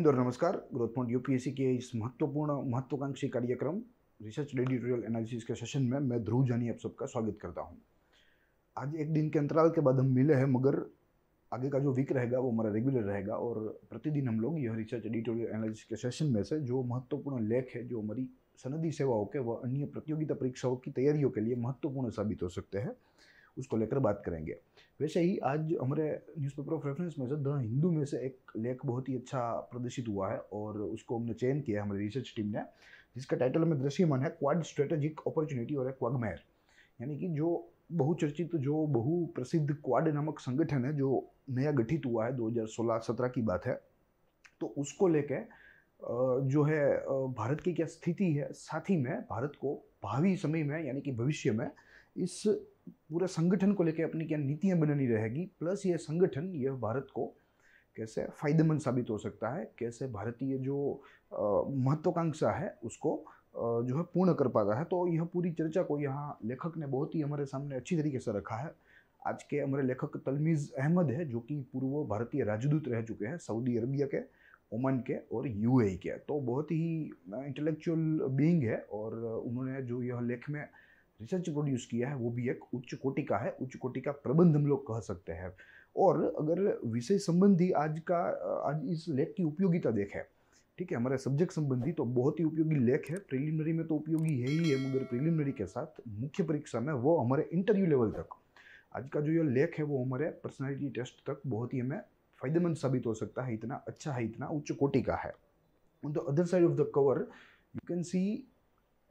हिंद और नमस्कार growth point UPSC के इस महत्वपूर्ण महत्वाकांक्षी कार्यक्रम रिसर्च एडिटोरियल एनालिसिस के सेशन में मैं ध्रुव जानी आप सबका स्वागत करता हूं आज एक दिन के अंतराल के बाद हम मिले हैं मगर आगे का जो वीक रहेगा वो हमारा रेगुलर रहेगा और प्रतिदिन हम लोग यह रिसर्च एडिटोरियल एनालिसिस के सेशन में से जो महत्वपूर्ण लेख है जो हमारी सनदी सेवाओं के व अन्य प्रतियोगिता परीक्षाओं की तैयारियों के लिए महत्वपूर्ण साबित हो सकते हैं उसको लेकर बात करेंगे वैसे ही आज हमारे न्यूज़पेपर ऑफ रेफरेंस में से द हिंदू में से एक लेख बहुत ही अच्छा प्रदर्शित हुआ है और उसको हमने चयन किया है हमारी रिसर्च टीम ने जिसका टाइटल हमें दृश्यमान है क्वाड स्ट्रेटेजिक अपॉर्चुनिटी और एक क्वागमेर यानी कि जो बहुचर्चित जो बहु प्रसिद्ध क्वाड नामक संगठन है जो नया गठित हुआ है 2016-17 की बात है तो उसको लेके जो है भारत की क्या स्थिति है साथ ही में भारत को भावी समय में यानी कि भविष्य में इस पूरे संगठन को लेकर अपनी क्या नीतियाँ बनानी रहेगी प्लस ये संगठन यह भारत को कैसे फ़ायदेमंद साबित हो सकता है कैसे भारतीय जो महत्वाकांक्षा है उसको जो है पूर्ण कर पाता है तो यह पूरी चर्चा को यहाँ लेखक ने बहुत ही हमारे सामने अच्छी तरीके से रखा है आज के हमारे लेखक तलमीज़ अहमद है जो कि पूर्व भारतीय राजदूत रह चुके हैं सऊदी अरबिया के ओमन के और यू के तो बहुत ही इंटेलेक्चुअल बींग है और उन्होंने जो यह लेख में रिसर्च प्रोड्यूस किया है वो भी एक उच्च कोटि का है उच्च कोटि का प्रबंध हम लोग कह सकते हैं और अगर विषय संबंधी आज का आज इस लेख की उपयोगिता देखें ठीक है हमारे सब्जेक्ट संबंधी तो बहुत ही उपयोगी लेख है प्रिलिमिनरी में तो उपयोगी है ही है मगर प्रिलिमिनरी के साथ मुख्य परीक्षा में वो हमारे इंटरव्यू लेवल तक आज का जो ये लेख है वो हमारे पर्सनैलिटी टेस्ट तक बहुत ही हमें फायदेमंद साबित हो सकता है इतना अच्छा है इतना उच्च कोटि का है on the other side of the cover you can see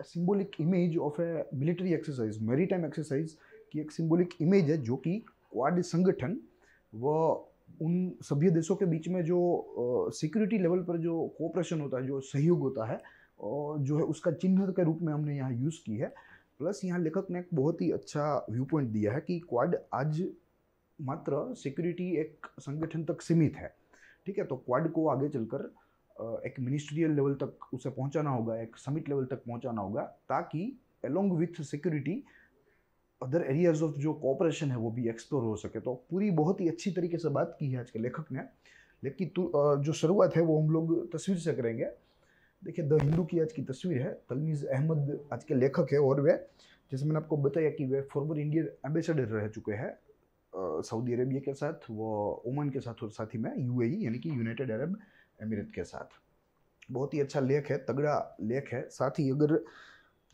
symbolic image of a military exercise time exercise की एक सिंबॉलिक इमेज है जो कि क्वाड संगठन व उन सभ्य देशों के बीच में जो सिक्योरिटी लेवल पर जो कोऑपरेशन होता है जो सहयोग होता है और जो है उसका चिन्ह के रूप में हमने यहाँ यूज़ की है प्लस यहाँ लेखक ने एक बहुत ही अच्छा व्यू पॉइंट दिया है कि क्वाड आज मात्र सिक्योरिटी एक संगठन तक सीमित है ठीक है तो क्वाड को आगे चलकर एक मिनिस्ट्रियल लेवल तक उसे पहुंचाना होगा एक समिट लेवल तक पहुंचाना होगा ताकि along with security other areas of जो कॉपरेशन है वो भी एक्सप्लोर हो सके तो पूरी बहुत ही अच्छी तरीके से बात की है आज के लेखक ने लेकिन जो शुरुआत है वो हम लोग तस्वीर से करेंगे देखिए द हिंदू की आज की तस्वीर है तलमीज़ अहमद आज के लेखक है और वे जैसे मैंने आपको बताया कि वे फॉर्मर इंडियन एम्बेसडर रह चुके हैं सऊदी अरेबिया के साथ वो ओमान के साथ और साथ ही में यूएई e, यानी कि यूनाइटेड अरब एमिरेट के साथ बहुत ही अच्छा लेख है तगड़ा लेख है साथ ही अगर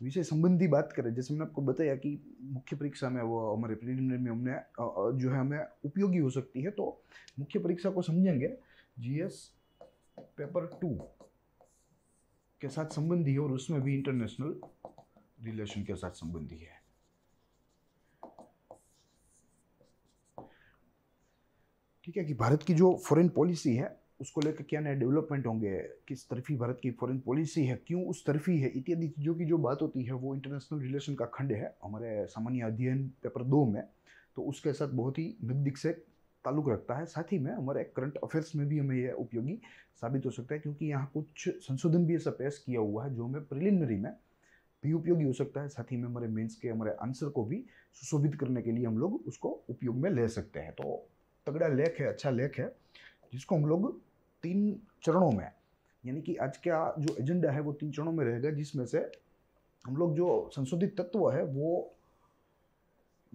विषय संबंधी बात करें जैसे मैंने आपको बताया कि मुख्य परीक्षा में वो हमारे प्रिलिमिनरी में हमने जो है हमें उपयोगी हो सकती है तो मुख्य परीक्षा को समझेंगे जीएस पेपर टू के साथ संबंधी है और उसमें भी इंटरनेशनल रिलेशन के साथ संबंधी है ठीक है कि भारत की जो फॉरेन पॉलिसी है उसको लेकर क्या नए डेवलपमेंट होंगे किस तरफी भारत की फॉरेन पॉलिसी है क्यों उस तरफी है इत्यादि चीज़ों की जो बात होती है वो इंटरनेशनल रिलेशन का खंड है हमारे सामान्य अध्ययन पेपर दो में तो उसके साथ बहुत ही नज़दीक से ताल्लुक रखता है साथ ही में हमारे करंट अफेयर्स में भी हमें यह उपयोगी साबित हो सकता है क्योंकि यहाँ कुछ संशोधन भी ऐसा पेश किया हुआ है जो हमें प्रिलिमिनरी में भी उपयोगी हो सकता है साथ ही में हमारे मेंस के हमारे आंसर को भी सुशोभित करने के लिए हम लोग उसको उपयोग में ले सकते हैं तो तगड़ा लेख है अच्छा लेख है जिसको हम लोग तीन चरणों में यानी कि आज का जो एजेंडा है वो तीन चरणों में रहेगा जिसमें से हम लोग जो संशोधित तत्व है वो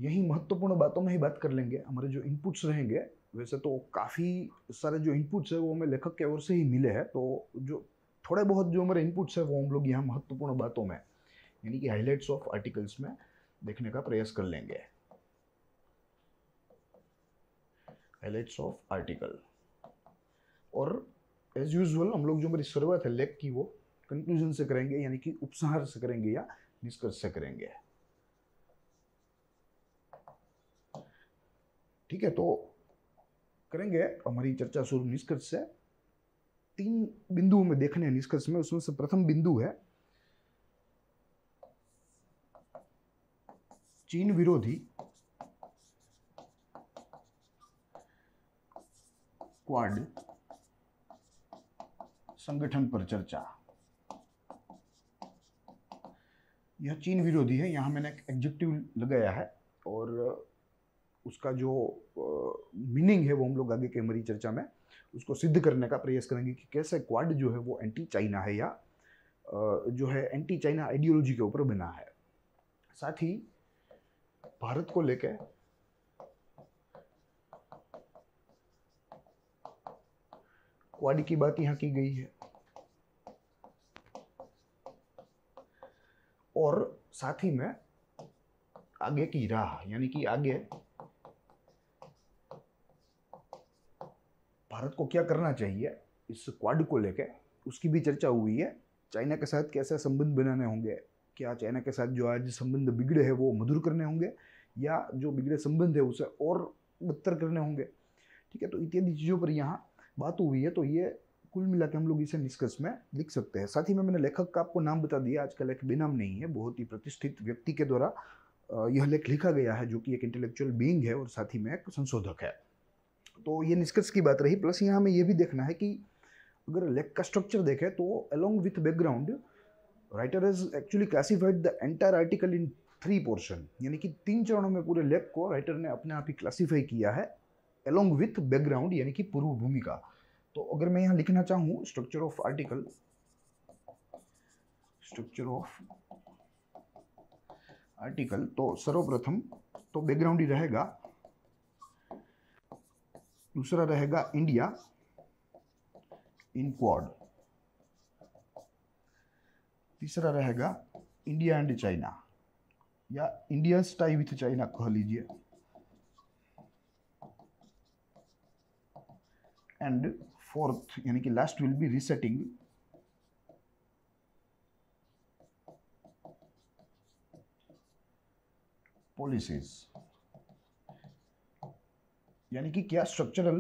यही महत्वपूर्ण बातों में ही बात कर लेंगे हमारे जो इनपुट्स रहेंगे वैसे तो काफ़ी सारे जो इनपुट्स है वो हमें लेखक के ओर से ही मिले हैं तो जो थोड़े बहुत जो हमारे इनपुट्स है वो हम लोग यहाँ महत्वपूर्ण बातों में यानी कि हाईलाइट्स ऑफ आर्टिकल्स में देखने का प्रयास कर लेंगे हाईलाइट्स ऑफ आर्टिकल और एज यूजल हम लोग जो मेरी शुरुआत है लेक की वो कंक्लूजन से करेंगे यानी कि उपसंहार से करेंगे या निष्कर्ष से करेंगे ठीक है तो करेंगे हमारी चर्चा शुरू निष्कर्ष से तीन बिंदुओं में देखने हैं निष्कर्ष में उसमें से प्रथम बिंदु है चीन विरोधी क्वाड संगठन पर चर्चा यह चीन विरोधी है यहाँ मैंने एक एग्जेक्टिव लगाया है और उसका जो मीनिंग है वो हम लोग आगे के हमारी चर्चा में उसको सिद्ध करने का प्रयास करेंगे कि कैसे क्वाड जो है वो एंटी चाइना है या जो है एंटी चाइना आइडियोलॉजी के ऊपर बना है साथ ही भारत को लेकर वाली की बात यहां की गई है और साथ ही में आगे की राह यानी कि आगे भारत को क्या करना चाहिए इस क्वाड को लेके उसकी भी चर्चा हुई है चाइना के साथ कैसे संबंध बनाने होंगे क्या चाइना के साथ जो आज संबंध बिगड़े हैं वो मधुर करने होंगे या जो बिगड़े संबंध है उसे और बदतर करने होंगे ठीक है तो इत्यादि चीज़ों पर यहाँ बात हुई है तो ये कुल मिला के हम लोग इसे निष्कर्ष में लिख सकते हैं साथ ही में मैंने लेखक का आपको नाम बता दिया आज का लेख बेनाम नहीं है बहुत ही प्रतिष्ठित व्यक्ति के द्वारा यह लेख लिखा गया है जो कि एक इंटेलेक्चुअल बींग है और साथ ही में एक संशोधक है तो ये निष्कर्ष की बात रही प्लस यहाँ हमें यह भी देखना है कि अगर लेख का स्ट्रक्चर देखें तो along with background writer has actually classified the entire article in three portion यानी कि तीन चरणों में पूरे लेख को राइटर ने अपने आप ही क्लासीफाई किया है एलोंग विथ बैकग्राउंड यानी कि पूर्व भूमिका तो अगर मैं यहाँ लिखना चाहूँ structure of article structure of article तो सर्वप्रथम तो बैकग्राउंड ही रहेगा दूसरा रहेगा इंडिया इन क्वाड तीसरा रहेगा इंडिया एंड चाइना या इंडिया स्टाई विथ चाइना कह लीजिए एंड फोर्थ यानी कि last will be resetting policies यानी कि क्या स्ट्रक्चरल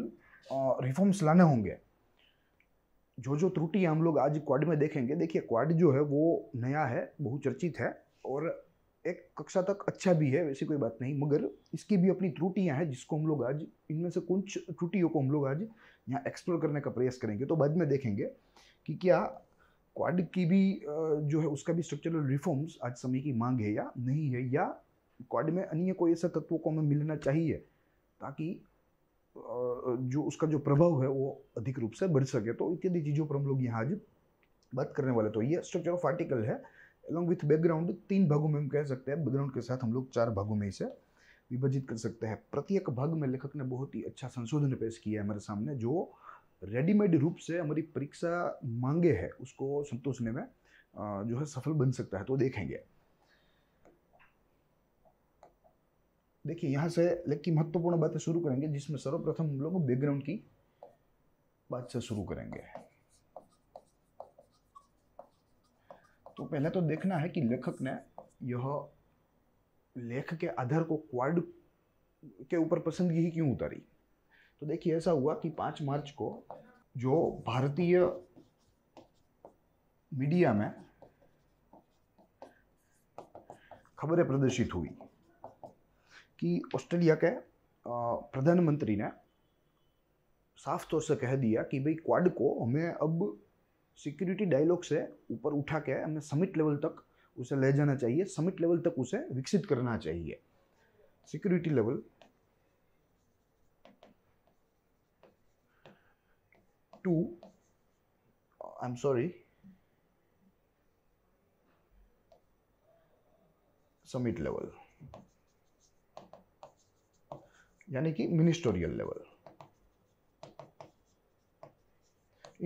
रिफॉर्म्स लाने होंगे जो जो त्रुटि हम लोग आज क्वाड में देखेंगे देखिए क्वाड जो है वो नया है बहुत चर्चित है और एक कक्षा तक अच्छा भी है वैसी कोई बात नहीं मगर इसकी भी अपनी त्रुटियां हैं जिसको हम लोग आज इनमें से कुछ त्रुटियों को हम लोग आज यहाँ एक्सप्लोर करने का प्रयास करेंगे तो बाद में देखेंगे कि क्या क्वाड की भी जो है उसका भी स्ट्रक्चरल रिफॉर्म्स आज समय की मांग है या नहीं है या क्वाड में अन्य कोई ऐसा तत्वों को हमें मिलना चाहिए ताकि जो उसका जो प्रभाव है वो अधिक रूप से बढ़ सके तो इत्यादि चीज़ों पर हम लोग यहाँ आज बात करने वाले तो ये स्ट्रक्चर ऑफ आर्टिकल है एलॉन्ग विथ बैकग्राउंड तीन भागों में हम कह सकते हैं बैकग्राउंड के साथ हम लोग चार भागों में इसे विभाजित कर सकते हैं प्रत्येक भाग में लेखक ने बहुत ही अच्छा संशोधन पेश किया है हमारे सामने जो रेडीमेड रूप से हमारी परीक्षा मांगे है उसको संतोषने में जो है सफल बन सकता है तो देखेंगे देखिए यहाँ से लेख की महत्वपूर्ण बातें शुरू करेंगे जिसमें सर्वप्रथम हम लोग बैकग्राउंड की बात से शुरू करेंगे तो पहले तो देखना है कि लेखक ने यह लेख के आधार को क्वाड के ऊपर पसंदगी ही क्यों उतारी तो देखिए ऐसा हुआ कि पाँच मार्च को जो भारतीय मीडिया में खबरें प्रदर्शित हुई कि ऑस्ट्रेलिया के प्रधानमंत्री ने साफ तौर से कह दिया कि भाई क्वाड को हमें अब सिक्योरिटी डायलॉग से ऊपर उठा के हमें समिट लेवल तक उसे ले जाना चाहिए समिट लेवल तक उसे विकसित करना चाहिए security level two I am sorry summit level यानी कि ministerial level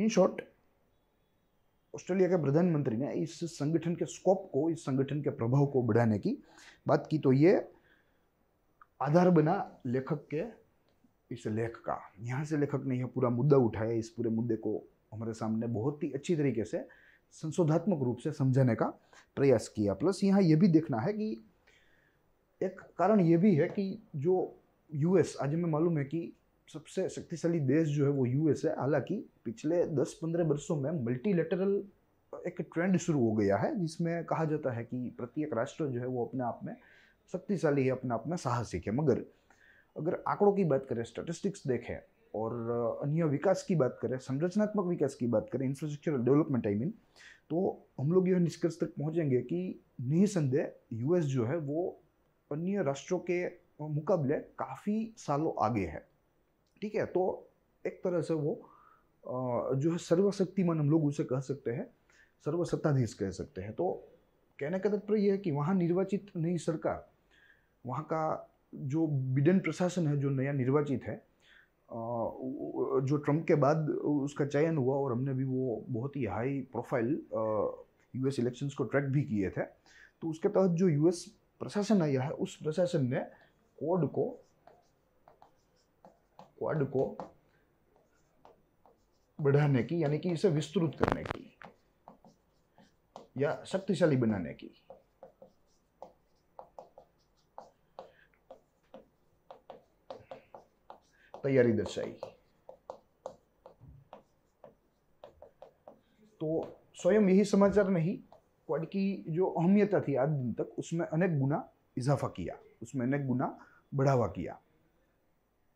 in short Australia के प्रधानमंत्री ने इस संगठन के स्कोप को इस संगठन के प्रभाव को बढ़ाने की बात की तो ये आधार बना लेखक के इस लेख का यहाँ से लेखक ने यह पूरा मुद्दा उठाया इस पूरे मुद्दे को हमारे सामने बहुत ही अच्छी तरीके से संशोधात्मक रूप से समझाने का प्रयास किया प्लस यहाँ यह भी देखना है कि एक कारण ये भी है कि जो यूएस आज हमें मालूम है कि सबसे शक्तिशाली देश जो है वो यूएस है हालांकि पिछले 10-15 वर्षों में मल्टीलेटरल एक ट्रेंड शुरू हो गया है जिसमें कहा जाता है कि प्रत्येक राष्ट्र जो है वो अपने आप में शक्तिशाली है अपने आप में साहसिक है मगर अगर आंकड़ों की बात करें स्टैटिस्टिक्स देखें और अन्य विकास की बात करें संरचनात्मक विकास की बात करें इंफ्रास्ट्रक्चरल डेवलपमेंट आई मीन तो हम लोग यह निष्कर्ष तक पहुंचेंगे कि निसंदेह यूएस जो है वो अन्य राष्ट्रों के मुकाबले काफ़ी सालों आगे है ठीक है तो एक तरह से वो जो है सर्वशक्तिमान हम लोग उसे कह सकते हैं सर्वसत्ताधीश कह सकते हैं तो कहने का तत्पर्य यह है कि वहाँ निर्वाचित नई सरकार वहाँ का जो बिडेन प्रशासन है जो नया निर्वाचित है जो ट्रम्प के बाद उसका चयन हुआ और हमने भी वो बहुत ही हाई प्रोफाइल यूएस इलेक्शंस को ट्रैक भी किए थे तो उसके तहत जो यूएस प्रशासन आया है उस प्रशासन ने कोड को क्वाड को बढ़ाने की यानी कि इसे विस्तृत करने की या शक्तिशाली बनाने की तैयारी दर्शाई तो स्वयं यही समाचार नहीं क्वाड की जो अहमियत थी आज दिन तक उसमें अनेक गुना इजाफा किया उसमें अनेक गुना बढ़ावा किया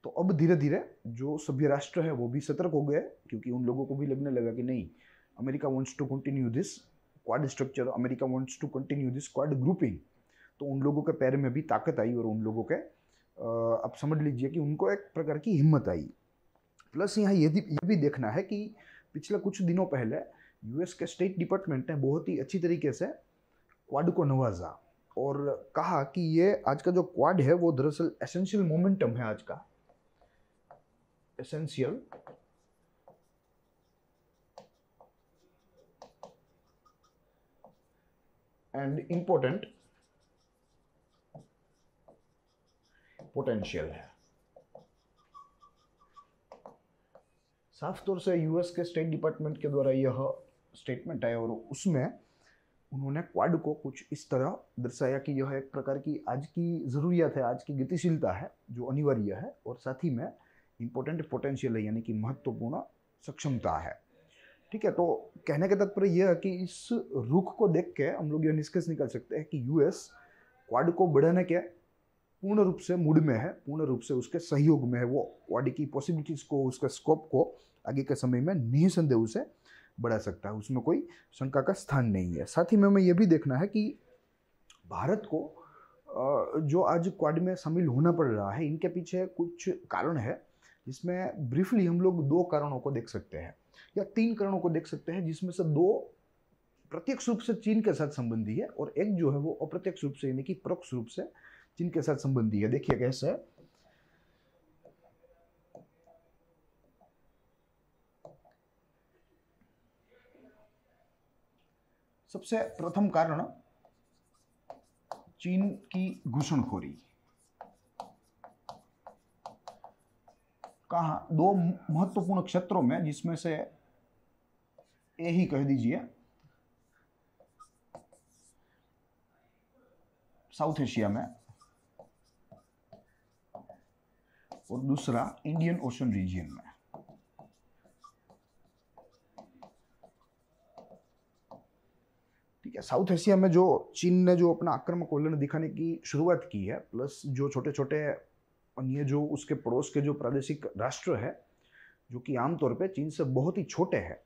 तो अब धीरे धीरे जो सभ्य राष्ट्र है वो भी सतर्क हो गए क्योंकि उन लोगों को भी लगने लगा कि नहीं America wants to continue this Quad structure America wants to continue this Quad grouping तो उन लोगों के पैर में भी ताकत आई और उन लोगों के आप समझ लीजिए कि उनको एक प्रकार की हिम्मत आई प्लस यहाँ ये भी ये भी देखना है कि पिछले कुछ दिनों पहले यूएस के स्टेट डिपार्टमेंट ने बहुत ही अच्छी तरीके से क्वाड को नवाजा और कहा कि ये आज का जो क्वाड है वो दरअसल एसेंशियल मोमेंटम है आज का essential and important पोटेंशियल है साफ तौर से यूएस के स्टेट डिपार्टमेंट के द्वारा यह स्टेटमेंट आया और उसमें उन्होंने क्वाड को कुछ इस तरह दर्शाया कि यह एक प्रकार की आज की ज़रूरियात है आज की गतिशीलता है जो अनिवार्य है और साथ ही में इम्पोर्टेंट पोटेंशियल है यानी कि महत्वपूर्ण सक्षमता है ठीक है तो कहने का तात्पर्य यह है कि इस रुख को देख के हम लोग यह निष्कर्ष निकाल सकते हैं कि यूएस क्वाड को बढ़ाने के पूर्ण रूप से मूड में है पूर्ण रूप से उसके सहयोग में है वो क्वाड की पॉसिबिलिटीज़ को उसके स्कोप को आगे के समय में निसंदेह उसे बढ़ा सकता है उसमें कोई शंका का स्थान नहीं है साथ ही में हमें यह भी देखना है कि भारत को जो आज क्वाड में शामिल होना पड़ रहा है इनके पीछे कुछ कारण है इसमें ब्रीफली हम लोग दो कारणों को देख सकते हैं या तीन कारणों को देख सकते हैं जिसमें से दो प्रत्यक्ष रूप से चीन के साथ संबंधी है और एक जो है वो अप्रत्यक्ष रूप से यानी कि परोक्ष रूप से चीन के साथ संबंधी है देखिए कैसे सबसे प्रथम कारण चीन की घुसणखोरी कहा दो महत्वपूर्ण क्षेत्रों में जिसमें से ए ही कह दीजिए साउथ एशिया में और दूसरा इंडियन ओशन रीजन में ठीक है साउथ एशिया में जो चीन ने जो अपना आक्रमक उल्लन दिखाने की शुरुआत की है प्लस जो छोटे छोटे और ये जो उसके पड़ोस के जो प्रादेशिक राष्ट्र है जो कि आमतौर पे चीन से बहुत ही छोटे हैं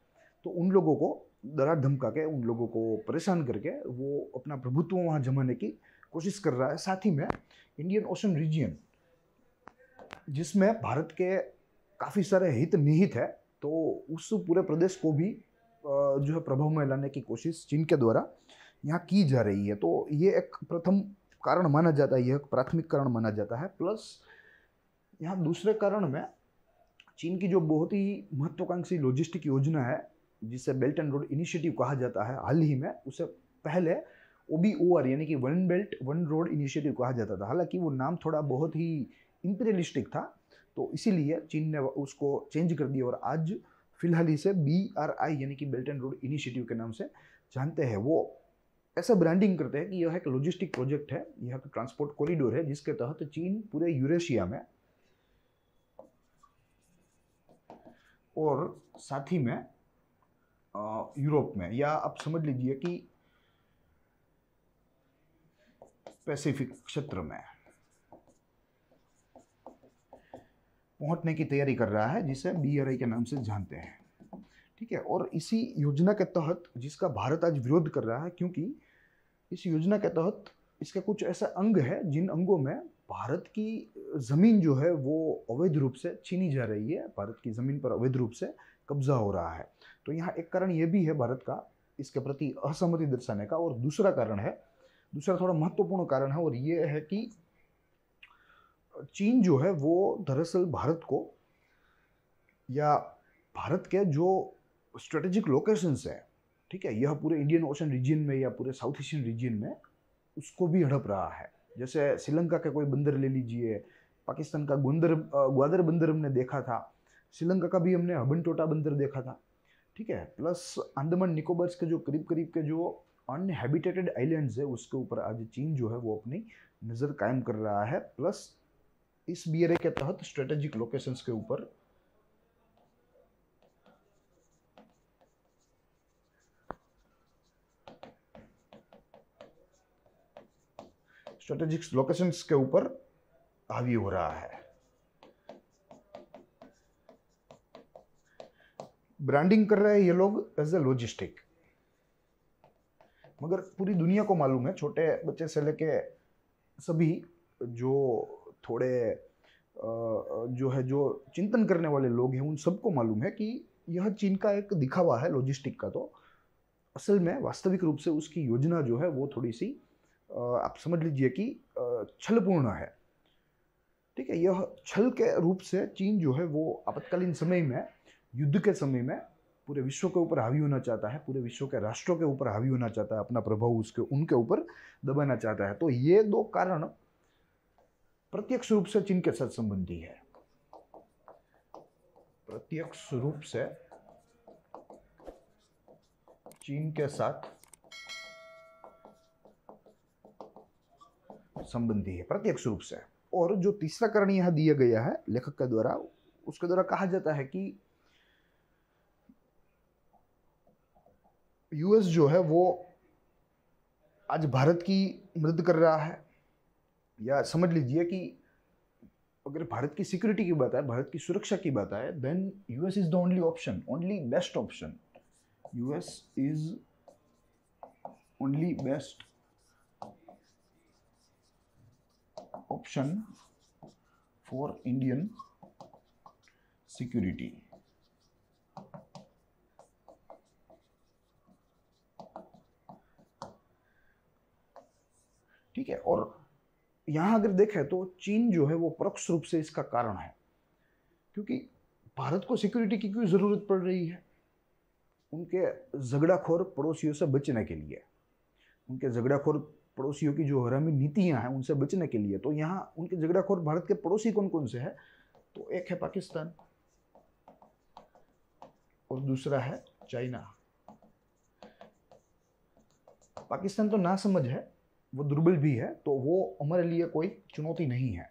तो उन लोगों को दरार धमका के उन लोगों को परेशान करके वो अपना प्रभुत्व वहाँ जमाने की कोशिश कर रहा है साथ ही में इंडियन ओशन रीजियन जिसमें भारत के काफ़ी सारे हित निहित है तो उस पूरे प्रदेश को भी जो है प्रभाव में लाने की कोशिश चीन के द्वारा यहाँ की जा रही है तो ये एक प्रथम कारण माना जाता है यह प्राथमिक कारण माना जाता है प्लस यहाँ दूसरे कारण में चीन की जो बहुत ही महत्वाकांक्षी लॉजिस्टिक योजना है जिसे बेल्ट एंड रोड इनिशिएटिव कहा जाता है हाल ही में उससे पहले ओ बी ओ आर यानी कि one belt one road initiative कहा जाता था हालांकि वो नाम थोड़ा बहुत ही इम्पीरियलिस्टिक था तो इसीलिए चीन ने उसको चेंज कर दिया और आज फिलहाल इसे बी आर आई यानी कि बेल्ट एंड रोड इनिशिएटिव के नाम से जानते हैं वो ऐसा ब्रांडिंग करते हैं कि यह एक लॉजिस्टिक प्रोजेक्ट है यह एक ट्रांसपोर्ट कॉरिडोर है जिसके तहत चीन पूरे यूरेशिया में और साथ ही में यूरोप में या आप समझ लीजिए कि पैसिफिक क्षेत्र में पहुंचने की तैयारी कर रहा है जिसे बी के नाम से जानते हैं ठीक है और इसी योजना के तहत जिसका भारत आज विरोध कर रहा है क्योंकि इस योजना के तहत इसके कुछ ऐसे अंग है जिन अंगों में भारत की ज़मीन जो है वो अवैध रूप से छीनी जा रही है भारत की ज़मीन पर अवैध रूप से कब्जा हो रहा है तो यहाँ एक कारण ये भी है भारत का इसके प्रति असहमति दर्शाने का और दूसरा कारण है दूसरा थोड़ा महत्वपूर्ण कारण है और ये है कि चीन जो है वो दरअसल भारत को या भारत के जो स्ट्रेटेजिक लोकेशंस है ठीक है यह पूरे इंडियन ओशन रीजन में या पूरे साउथ एशियन रीजन में उसको भी हड़प रहा है जैसे श्रीलंका के कोई बंदर ले लीजिए पाकिस्तान का गुंदर ग्वादर बंदर हमने देखा था श्रीलंका का भी हमने हबन टोटा बंदर देखा था ठीक है प्लस अंडमान निकोबार्स के जो करीब करीब के जो अनहेबिटेटेड आइलैंड्स है उसके ऊपर आज चीन जो है वो अपनी नज़र कायम कर रहा है प्लस इस बी के तहत स्ट्रेटेजिक लोकेशंस के ऊपर स्ट्रेटेजिक लोकेशन के ऊपर हावी हो रहा है ब्रांडिंग कर रहे हैं ये लोग एज ए लॉजिस्टिक मगर पूरी दुनिया को मालूम है छोटे बच्चे से लेके सभी जो थोड़े जो है जो चिंतन करने वाले लोग हैं उन सबको मालूम है कि यह चीन का एक दिखावा है लॉजिस्टिक का तो असल में वास्तविक रूप से उसकी योजना जो है वो थोड़ी सी आप समझ लीजिए कि छलपूर्ण है ठीक है यह छल के रूप से चीन जो है वो आपत्कालीन समय में युद्ध के समय में पूरे विश्व के ऊपर हावी होना चाहता है पूरे विश्व के राष्ट्रों के ऊपर हावी होना चाहता है अपना प्रभाव उसके उनके ऊपर दबाना चाहता है तो ये दो कारण प्रत्यक्ष रूप से चीन के साथ संबंधी है प्रत्यक्ष रूप से चीन के साथ संबंधी है प्रत्यक्ष रूप से और जो तीसरा कारण यह दिया गया है लेखक के द्वारा उसके द्वारा कहा जाता है कि यूएस जो है वो आज भारत की मदद कर रहा है या समझ लीजिए कि अगर भारत की सिक्योरिटी की बात है भारत की सुरक्षा की बात है then US is the only option only best option US is only best option for Indian security. ठीक है और यहां अगर देखें तो चीन जो है वो परोक्ष रूप से इसका कारण है क्योंकि भारत को सिक्योरिटी की क्यों ज़रूरत पड़ रही है उनके झगड़ाखोर पड़ोसियों से बचने के लिए उनके झगड़ाखोर पड़ोसियों की जो हरामी नीतियाँ हैं उनसे बचने के लिए तो यहाँ उनके झगड़ाखोर भारत के पड़ोसी कौन कौन से हैं तो एक है पाकिस्तान और दूसरा है चाइना पाकिस्तान तो ना समझ है वो दुर्बल भी है तो वो हमारे लिए कोई चुनौती नहीं है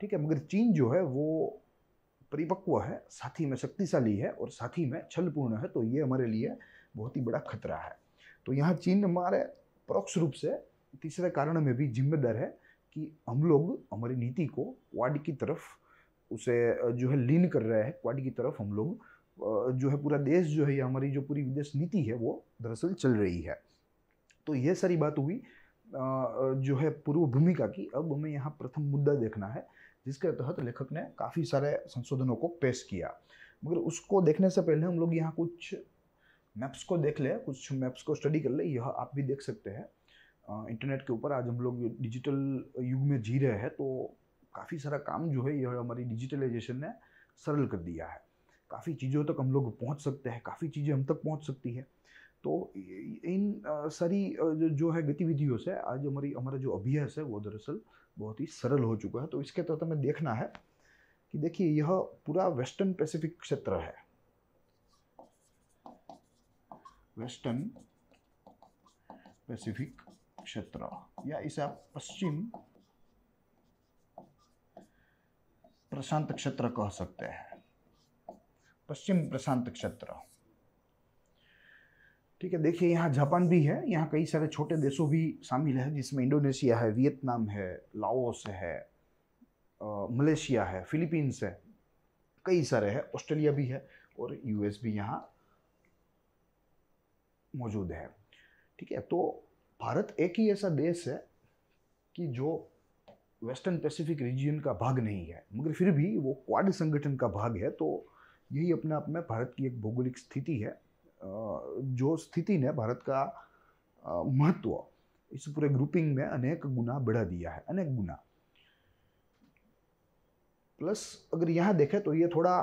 ठीक है मगर चीन जो है वो परिपक्व है साथ ही में शक्तिशाली है और साथ ही में छलपूर्ण है तो ये हमारे लिए बहुत ही बड़ा खतरा है तो यहाँ चीन हमारे परोक्ष रूप से तीसरे कारण में भी जिम्मेदार है कि हम लोग हमारी नीति को क्वाड की तरफ उसे जो है लीन कर रहे हैं क्वाड की तरफ हम लोग जो है पूरा देश जो है हमारी जो पूरी विदेश नीति है वो दरअसल चल रही है तो ये सारी बात हुई जो है पूर्व भूमिका की अब हमें यहाँ प्रथम मुद्दा देखना है जिसके तहत लेखक ने काफ़ी सारे संशोधनों को पेश किया मगर उसको देखने से पहले हम लोग यहाँ कुछ मैप्स को देख ले कुछ मैप्स को स्टडी कर ले यह आप भी देख सकते हैं इंटरनेट के ऊपर आज हम लोग डिजिटल युग में जी रहे हैं तो काफ़ी सारा काम जो है यह हमारी डिजिटलाइजेशन ने सरल कर दिया है काफ़ी चीज़ों तक हम लोग पहुंच सकते हैं काफ़ी चीज़ें हम तक पहुंच सकती है तो इन सारी जो है गतिविधियों से आज हमारी हमारा जो अभ्यास है वो दरअसल बहुत ही सरल हो चुका है तो इसके तहत हमें देखना है कि देखिए यह पूरा वेस्टर्न पैसिफिक क्षेत्र है वेस्टर्न पैसिफिक क्षेत्र या इसे आप पश्चिम प्रशांत क्षेत्र कह सकते हैं पश्चिम प्रशांत क्षेत्र ठीक है देखिए यहाँ जापान भी है यहाँ कई सारे छोटे देशों भी शामिल है जिसमें इंडोनेशिया है वियतनाम है लाओस है मलेशिया है फिलीपींस है कई सारे है ऑस्ट्रेलिया भी है और यूएस भी यहाँ मौजूद है ठीक है तो भारत एक ही ऐसा देश है कि जो वेस्टर्न पैसिफिक रीजन का भाग नहीं है मगर फिर भी वो क्वाड संगठन का भाग है तो यही अपने आप में भारत की एक भौगोलिक स्थिति है जो स्थिति ने भारत का महत्व इस पूरे ग्रुपिंग में अनेक गुना बढ़ा दिया है अनेक गुना प्लस अगर यहाँ देखें तो ये थोड़ा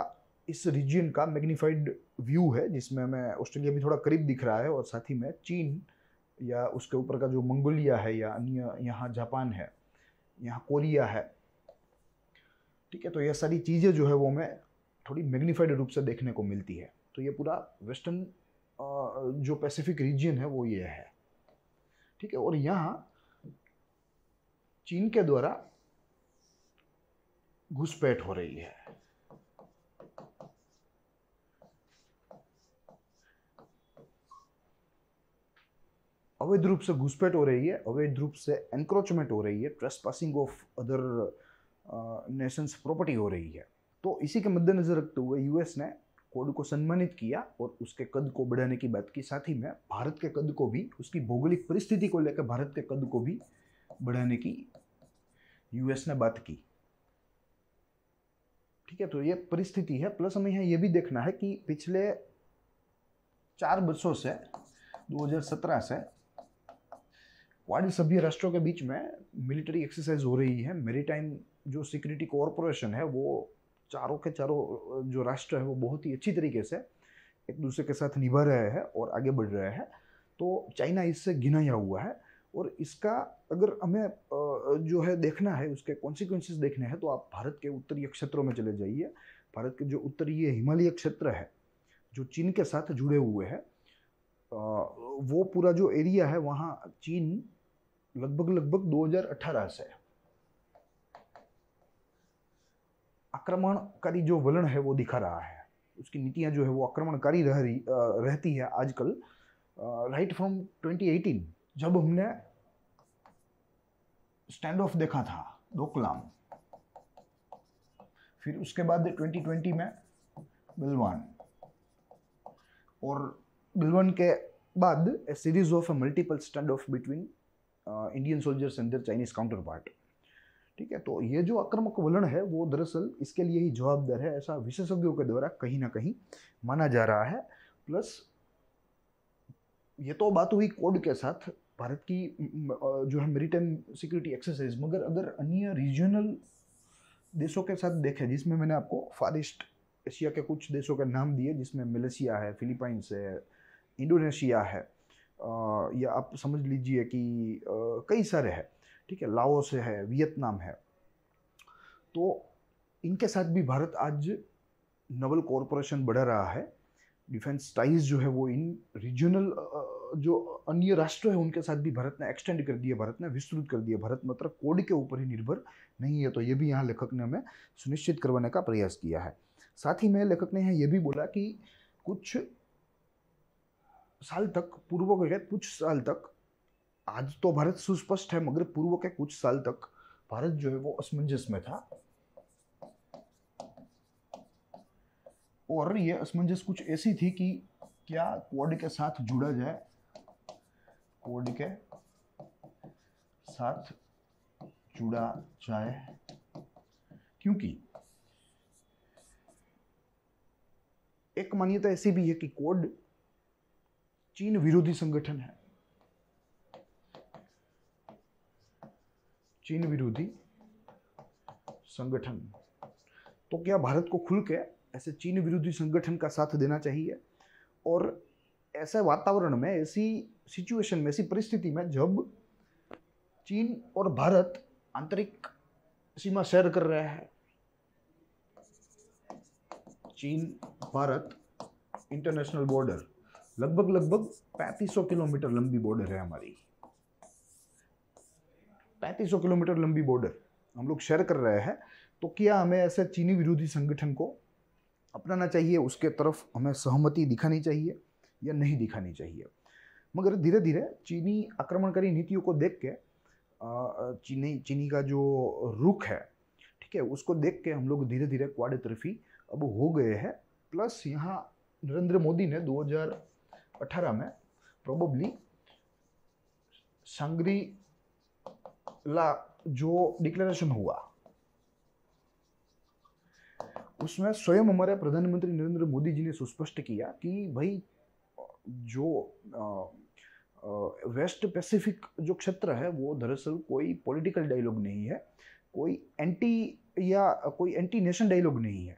इस रीजन का मैग्नीफाइड व्यू है जिसमें हमें ऑस्ट्रेलिया भी थोड़ा करीब दिख रहा है और साथ ही में चीन या उसके ऊपर का जो मंगोलिया है या अन्य यहाँ जापान है यहाँ कोरिया है ठीक है तो यह सारी चीज़ें जो है वो हमें थोड़ी मैग्नीफाइड रूप से देखने को मिलती है तो ये पूरा वेस्टर्न जो पैसिफिक रीजन है वो ये है ठीक है और यहाँ चीन के द्वारा घुसपैठ हो रही है अवैध रूप से घुसपैठ हो रही है अवैध रूप से एनक्रोचमेंट हो रही है trespassing of other nations property हो रही है तो इसी के मद्देनज़र रखते हुए यूएस ने कोड को सम्मानित किया और उसके कद को बढ़ाने की बात की साथ ही में भारत के कद को भी उसकी भौगोलिक परिस्थिति को लेकर भारत के कद को भी बढ़ाने की यूएस ने बात की ठीक है तो ये परिस्थिति है प्लस हमें यहाँ ये भी देखना है कि पिछले चार वर्षों से 2017 से क्वाड सभी राष्ट्रों के बीच में मिलिट्री एक्सरसाइज हो रही है मेरी टाइम जो सिक्योरिटी कॉरपोरेशन है वो चारों के चारों जो राष्ट्र है वो बहुत ही अच्छी तरीके से एक दूसरे के साथ निभा रहे हैं और आगे बढ़ रहे हैं तो चाइना इससे गिनाया हुआ है और इसका अगर हमें जो है देखना है उसके कॉन्सिक्वेंसेस देखने हैं तो आप भारत के उत्तरीय क्षेत्रों में चले जाइए भारत के जो उत्तरीय हिमालय क्षेत्र है जो चीन के साथ जुड़े हुए हैं वो पूरा जो एरिया है वहाँ चीन लगभग लगभग 2018 से आक्रमणकारी जो वलन है वो दिखा रहा है उसकी नीतियां जो है वो आक्रमणकारी रह रही रहती है आजकल राइट फ्रॉम 2018 जब हमने स्टैंड ऑफ देखा था डोकलाम फिर उसके बाद 2020 में बिलवान और बिलवान के बाद a series of multiple stand off between Indian soldiers and their Chinese counterpart ठीक है तो ये जो आक्रामक वलन है वो दरअसल इसके लिए ही जवाबदार है ऐसा विशेषज्ञों के द्वारा कहीं ना कहीं माना जा रहा है प्लस ये तो बात हुई कोड के साथ भारत की जो है मेरीटाइम सिक्योरिटी एक्सरसाइज मगर अगर अन्य रीजनल देशों के साथ देखें जिसमें मैंने आपको फार एशिया के कुछ देशों के नाम दिए जिसमें मलेशिया है फिलीपाइंस है इंडोनेशिया है या आप समझ लीजिए कि कई सारे हैं ठीक है लाओस है वियतनाम है तो इनके साथ भी भारत आज नवल कॉरपोरेशन बढ़ रहा है डिफेंस टाइज जो है वो इन रीजनल जो अन्य राष्ट्र है उनके साथ भी भारत ने एक्सटेंड कर दिया भारत ने विस्तृत कर दिया भारत मतलब कोड के ऊपर ही निर्भर नहीं है तो ये भी यहाँ लेखक ने हमें सुनिश्चित करवाने का प्रयास किया है साथ ही में लेखक ने यहाँ भी बोला कि कुछ साल तक पूर्व के कुछ साल तक आज तो भारत सुस्पष्ट है मगर पूर्व के कुछ साल तक भारत जो है वो असमंजस में था और ये असमंजस कुछ ऐसी थी कि क्या कोड के साथ जुड़ा जाए कोड के साथ जुड़ा जाए क्योंकि एक मान्यता ऐसी भी है कि कोड चीन विरोधी संगठन है चीन विरोधी संगठन तो क्या भारत को खुल के ऐसे चीन विरोधी संगठन का साथ देना चाहिए और ऐसे वातावरण में ऐसी सिचुएशन में ऐसी परिस्थिति में जब चीन और भारत आंतरिक सीमा शेयर कर रहे हैं चीन भारत इंटरनेशनल बॉर्डर लगभग लगभग 3500 किलोमीटर लंबी बॉर्डर है हमारी 3500 किलोमीटर लंबी बॉर्डर हम लोग शेयर कर रहे हैं तो क्या हमें ऐसे चीनी विरोधी संगठन को अपनाना चाहिए उसके तरफ हमें सहमति दिखानी चाहिए या नहीं दिखानी चाहिए मगर धीरे धीरे चीनी आक्रमणकारी नीतियों को देख के चीनी चीनी का जो रुख है ठीक है उसको देख के हम लोग धीरे धीरे क्वाड तरफी अब हो गए हैं प्लस यहाँ नरेंद्र मोदी ने 18 में प्रोबली संग्री ला जो डिक्लेरेशन हुआ उसमें स्वयं हमारे प्रधानमंत्री नरेंद्र मोदी जी ने सुस्पष्ट किया कि भाई जो वेस्ट पैसिफिक जो क्षेत्र है वो दरअसल कोई पॉलिटिकल डायलॉग नहीं है कोई एंटी या कोई एंटी नेशन डायलॉग नहीं है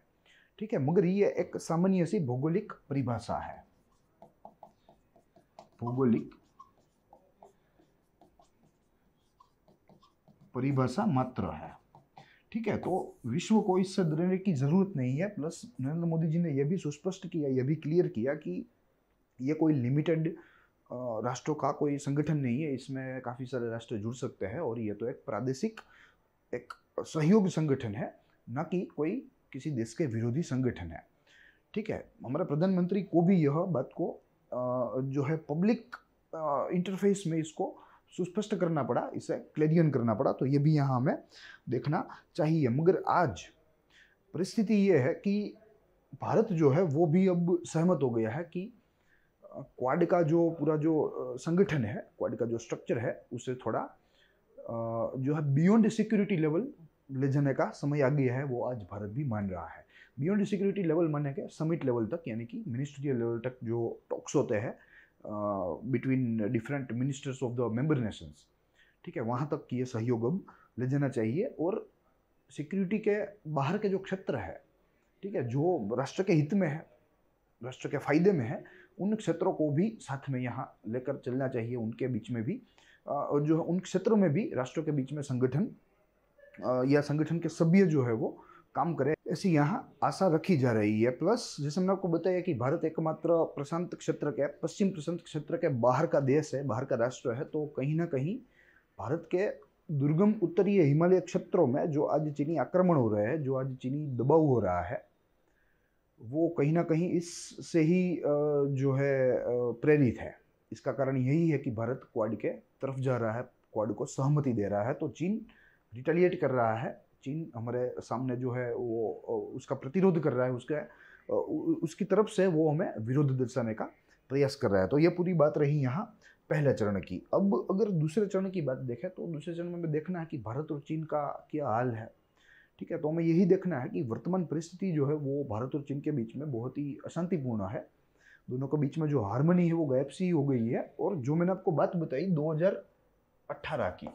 ठीक है मगर ये एक सामान्य सी भौगोलिक परिभाषा है भौगोलिक परिभाषा मात्र है ठीक है तो विश्व को इससे डरने की जरूरत नहीं है प्लस नरेंद्र मोदी जी ने यह भी सुस्पष्ट किया यह भी क्लियर किया कि यह कोई लिमिटेड राष्ट्रों का कोई संगठन नहीं है इसमें काफ़ी सारे राष्ट्र जुड़ सकते हैं और यह तो एक प्रादेशिक एक सहयोग संगठन है न कि कोई किसी देश के विरोधी संगठन है ठीक है हमारे प्रधानमंत्री को भी यह बात को जो है पब्लिक इंटरफेस में इसको सुस्पष्ट करना पड़ा इसे क्लेरियन करना पड़ा तो ये भी यहाँ हमें देखना चाहिए मगर आज परिस्थिति ये है कि भारत जो है वो भी अब सहमत हो गया है कि क्वाड का जो पूरा जो संगठन है क्वाड का जो स्ट्रक्चर है उसे थोड़ा जो है बियॉन्ड सिक्योरिटी लेवल ले जाने का समय आ गया है वो आज भारत भी मान रहा है बियॉन्ड सिक्योरिटी लेवल माने के समिट लेवल तक यानी कि मिनिस्ट्रियल लेवल तक जो टॉक्स होते हैं between different ministers of the member nations ठीक है वहाँ तक ये सहयोग अब ले जाना चाहिए और सिक्योरिटी के बाहर के जो क्षेत्र है ठीक है जो राष्ट्र के हित में है राष्ट्र के फायदे में है उन क्षेत्रों को भी साथ में यहाँ लेकर चलना चाहिए उनके बीच में भी और जो है उन क्षेत्रों में भी राष्ट्रों के बीच में संगठन या संगठन के सभ्य जो है वो काम करें ऐसी यहाँ आशा रखी जा रही है प्लस जैसे हमने आपको बताया कि भारत एकमात्र प्रशांत क्षेत्र के पश्चिम प्रशांत क्षेत्र के बाहर का देश है बाहर का राष्ट्र है तो कहीं ना कहीं भारत के दुर्गम उत्तरीय हिमालय क्षेत्रों में जो आज चीनी आक्रमण हो रहा है जो आज चीनी दबाव हो रहा है वो कहीं ना कहीं इससे ही जो है प्रेरित है इसका कारण यही है कि भारत क्वाड के तरफ जा रहा है क्वाड को सहमति दे रहा है तो चीन रिटेलिएट कर रहा है चीन हमारे सामने जो है वो उसका प्रतिरोध कर रहा है उसका उसकी तरफ से वो हमें विरोध दर्शाने का प्रयास कर रहा है तो ये पूरी बात रही यहाँ पहले चरण की अब अगर दूसरे चरण की बात देखें तो दूसरे चरण में देखना है कि भारत और चीन का क्या हाल है ठीक है तो हमें यही देखना है कि वर्तमान परिस्थिति जो है वो भारत और चीन के बीच में बहुत ही अशांतिपूर्ण है दोनों के बीच में जो हारमोनी है वो गैप सी हो गई है और जो मैंने आपको बात बताई दो की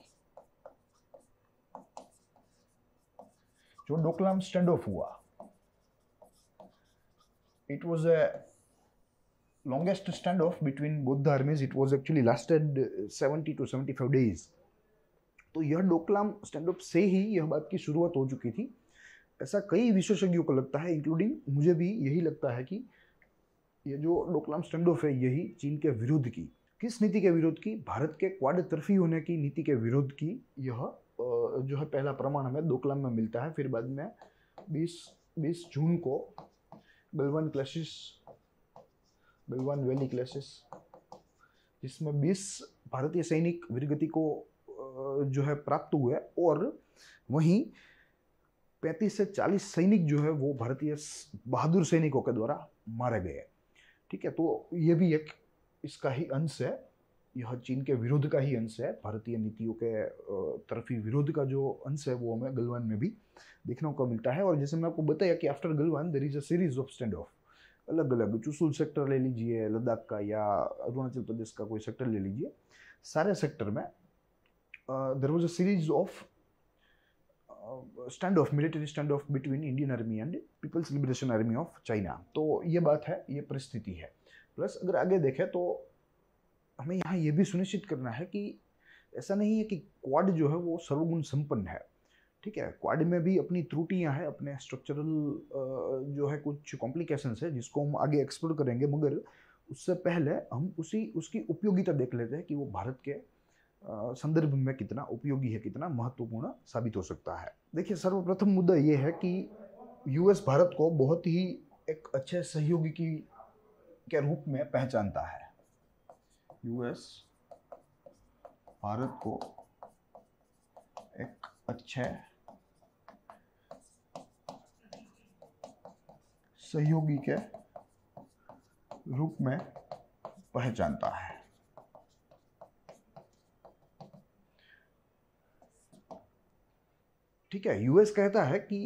जो डोकलाम स्टैंड ऑफ हुआ it was a longest stand off between बुद्ध the it was actually lasted seventy two seventy five days तो यह डोकलाम स्टैंड ऑफ से ही यह बात की शुरुआत हो चुकी थी ऐसा कई विशेषज्ञों को लगता है इंक्लूडिंग मुझे भी यही लगता है कि यह जो डोकलाम स्टैंड ऑफ है यही चीन के विरुद्ध की किस नीति के विरोध की भारत के क्वाड तरफी होने की नीति के विरोध की यह जो है पहला प्रमाण हमें दोकलाम में मिलता है फिर बाद में 20 20 जून को बिलवन क्लासेस बिलवन वैली क्लासेस जिसमें 20 भारतीय सैनिक वीरगति को जो है प्राप्त हुए और वहीं 35 से 40 सैनिक जो है वो भारतीय बहादुर सैनिकों के द्वारा मारे गए ठीक है तो ये भी एक इसका ही अंश है यह चीन के विरोध का ही अंश है भारतीय नीतियों के तरफी विरोध का जो अंश है वो हमें गलवान में भी देखने को मिलता है और जैसे मैं आपको बताया कि after Galwan there is a series of stand off अलग अलग चुसूल सेक्टर ले लीजिए लद्दाख का या अरुणाचल प्रदेश का कोई सेक्टर ले लीजिए सारे सेक्टर में there was a series of stand off military stand off between Indian army and people's liberation army of China तो ये बात है ये परिस्थिति है प्लस अगर आगे देखें तो हमें यहाँ ये भी सुनिश्चित करना है कि ऐसा नहीं है कि क्वाड जो है वो सर्वगुण संपन्न है ठीक है क्वाड में भी अपनी त्रुटियाँ हैं अपने स्ट्रक्चरल जो है कुछ कॉम्प्लिकेशंस है जिसको हम आगे एक्सप्लोर करेंगे मगर उससे पहले हम उसी उसकी उपयोगिता देख लेते हैं कि वो भारत के संदर्भ में कितना उपयोगी है कितना महत्वपूर्ण साबित हो सकता है देखिए सर्वप्रथम मुद्दा ये है कि यूएस भारत को बहुत ही एक अच्छे सहयोगी की के रूप में पहचानता है यूएस भारत को एक अच्छे सहयोगी के रूप में पहचानता है ठीक है यूएस कहता है कि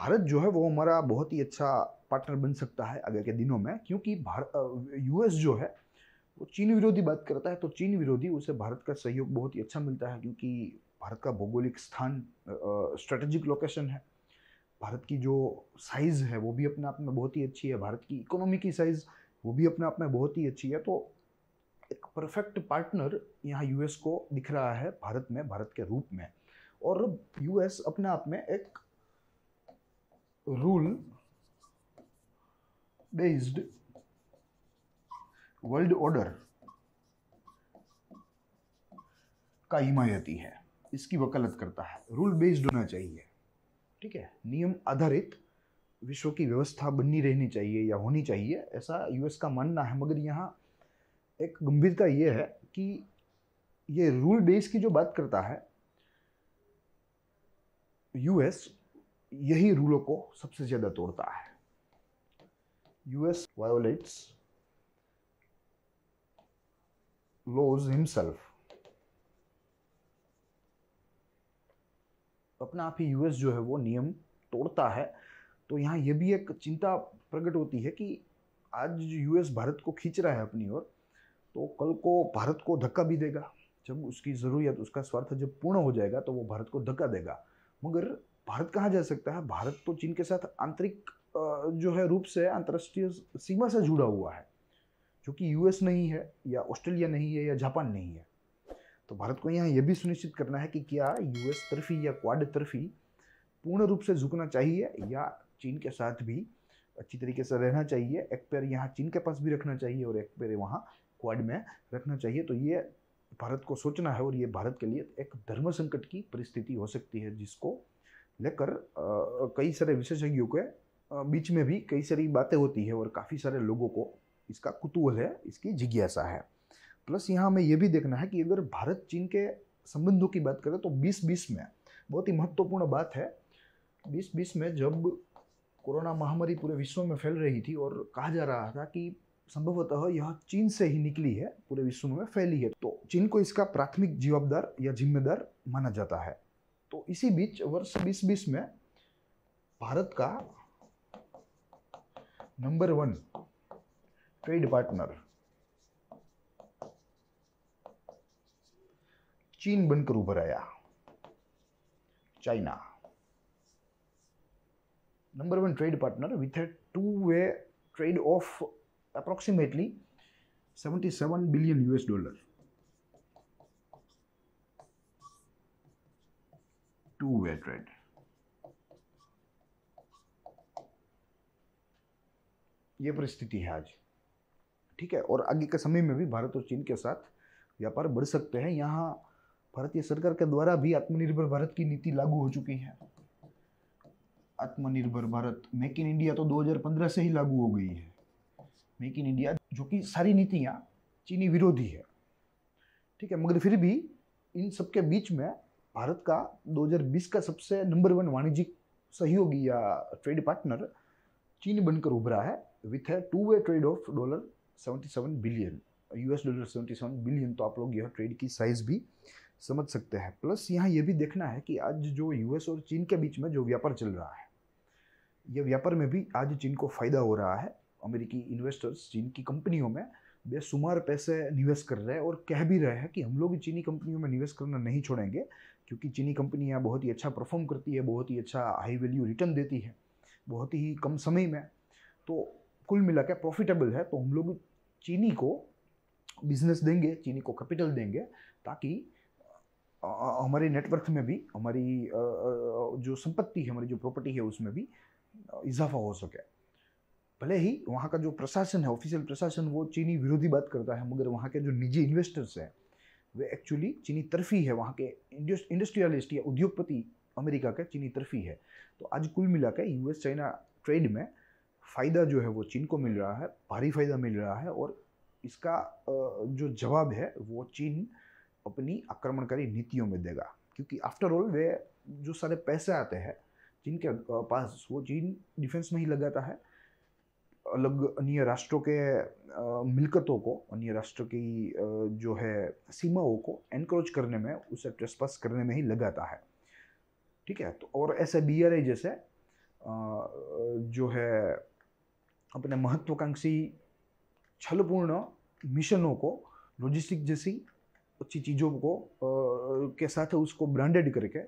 भारत जो है वो हमारा बहुत ही अच्छा पार्टनर बन सकता है आगे के दिनों में क्योंकि यूएस जो है वो तो चीन विरोधी बात करता है तो चीन विरोधी उसे भारत का सहयोग बहुत ही अच्छा मिलता है क्योंकि भारत का भौगोलिक स्थान स्ट्रेटेजिक लोकेशन है भारत की जो साइज़ है वो भी अपने आप में बहुत ही अच्छी है भारत की इकोनॉमी की साइज़ वो भी अपने आप में बहुत ही अच्छी है तो एक परफेक्ट पार्टनर यहाँ यूएस को दिख रहा है भारत में भारत के रूप में और यूएस अपने आप में एक रूल बेस्ड वर्ल्ड ऑर्डर का हिमायती है इसकी वकालत करता है रूल बेस्ड होना चाहिए ठीक है नियम आधारित विश्व की व्यवस्था बननी रहनी चाहिए या होनी चाहिए ऐसा यूएस का मानना है मगर यहाँ एक गंभीरता ये है कि ये रूल बेस की जो बात करता है यूएस यही रूलों को सबसे ज़्यादा तोड़ता है यूएस वायोलेट्स lose himself अपना आप ही यूएस जो है वो नियम तोड़ता है तो यहाँ यह भी एक चिंता प्रकट होती है कि आज यूएस भारत को खींच रहा है अपनी ओर तो कल को भारत को धक्का भी देगा जब उसकी ज़रूरत उसका स्वार्थ जब पूर्ण हो जाएगा तो वो भारत को धक्का देगा मगर भारत कहाँ जा सकता है भारत तो चीन के साथ आंतरिक जो है रूप से अंतर्राष्ट्रीय सीमा से जुड़ा हुआ है कि यूएस नहीं है या ऑस्ट्रेलिया नहीं है या जापान नहीं है तो भारत को यहाँ यह भी सुनिश्चित करना है कि क्या यूएस तरफी या क्वाड तरफी पूर्ण रूप से झुकना चाहिए या चीन के साथ भी अच्छी तरीके से रहना चाहिए एक पैर यहाँ चीन के पास भी रखना चाहिए और एक पैर वहाँ क्वाड में रखना चाहिए तो ये भारत को सोचना है और ये भारत के लिए एक धर्म संकट की परिस्थिति हो सकती है जिसको लेकर कई सारे विशेषज्ञों के बीच में भी कई सारी बातें होती है और काफ़ी सारे लोगों को इसका कुतूहल है इसकी जिज्ञासा है प्लस यहाँ हमें यह भी देखना है कि अगर भारत चीन के संबंधों की बात करें तो 2020 में बहुत ही महत्वपूर्ण बात है 2020 में जब कोरोना महामारी पूरे विश्व में फैल रही थी और कहा जा रहा था कि संभवतः यह चीन से ही निकली है पूरे विश्व में फैली है तो चीन को इसका प्राथमिक जवाबदार या जिम्मेदार माना जाता है तो इसी बीच वर्ष 2020 में भारत का नंबर वन ट्रेड पार्टनर चीन बनकर उभर आया China number one trade partner with a two way trade of approximately seventy seven billion US dollar two way trade ये परिस्थिति है आज ठीक है और आगे के समय में भी भारत और चीन के साथ व्यापार बढ़ सकते हैं यहाँ भारतीय सरकार के द्वारा भी आत्मनिर्भर भारत की नीति लागू हो चुकी है आत्मनिर्भर भारत मेक इन इंडिया तो 2015 से ही लागू हो गई है मेक इन इंडिया जो कि सारी नीतियाँ चीनी विरोधी है ठीक है मगर फिर भी इन सबके बीच में भारत का 2020 का सबसे नंबर वन वाणिज्यिक सहयोगी या ट्रेड पार्टनर चीन बनकर उभरा है विथ है two way trade of dollar 77 billion US dollar 77 billion तो आप लोग यह ट्रेड की साइज भी समझ सकते हैं प्लस यहाँ ये भी देखना है कि आज जो यूएस और चीन के बीच में जो व्यापार चल रहा है यह व्यापार में भी आज चीन को फ़ायदा हो रहा है अमेरिकी इन्वेस्टर्स चीन की कंपनियों में बेशुमार पैसे निवेश कर रहे हैं और कह भी रहे हैं कि हम लोग चीनी कंपनियों में निवेश करना नहीं छोड़ेंगे क्योंकि चीनी कंपनियाँ बहुत ही अच्छा परफॉर्म करती है बहुत ही अच्छा हाई वैल्यू रिटर्न देती है बहुत ही कम समय में तो कुल मिला के प्रॉफिटेबल है तो हम लोग चीनी को बिजनेस देंगे चीनी को कैपिटल देंगे ताकि हमारे नेटवर्थ में भी हमारी जो संपत्ति है हमारी जो प्रॉपर्टी है उसमें भी इजाफा हो सके भले ही वहाँ का जो प्रशासन है ऑफिशियल प्रशासन वो चीनी विरोधी बात करता है मगर वहाँ के जो निजी इन्वेस्टर्स हैं वे एक्चुअली चीनी तरफी है वहाँ के इंडस्ट्रियलिस्ट या उद्योगपति अमेरिका के चीनी तरफी है तो आज कुल मिला के यूएस चाइना ट्रेड में फ़ायदा जो है वो चीन को मिल रहा है भारी फायदा मिल रहा है और इसका जो जवाब है वो चीन अपनी आक्रमणकारी नीतियों में देगा क्योंकि आफ्टर ऑल वे जो सारे पैसे आते हैं चीन के पास वो चीन डिफेंस में ही लगाता है अलग अन्य राष्ट्रों के मिलकतों को अन्य राष्ट्र की जो है सीमाओं को एनक्रोच करने में उसे ट्रेसपास करने में ही लगाता है ठीक है तो और ऐसे बी जैसे जो है अपने महत्वाकांक्षी छलपूर्ण मिशनों को लॉजिस्टिक जैसी अच्छी चीज़ों को आ, के साथ उसको ब्रांडेड करके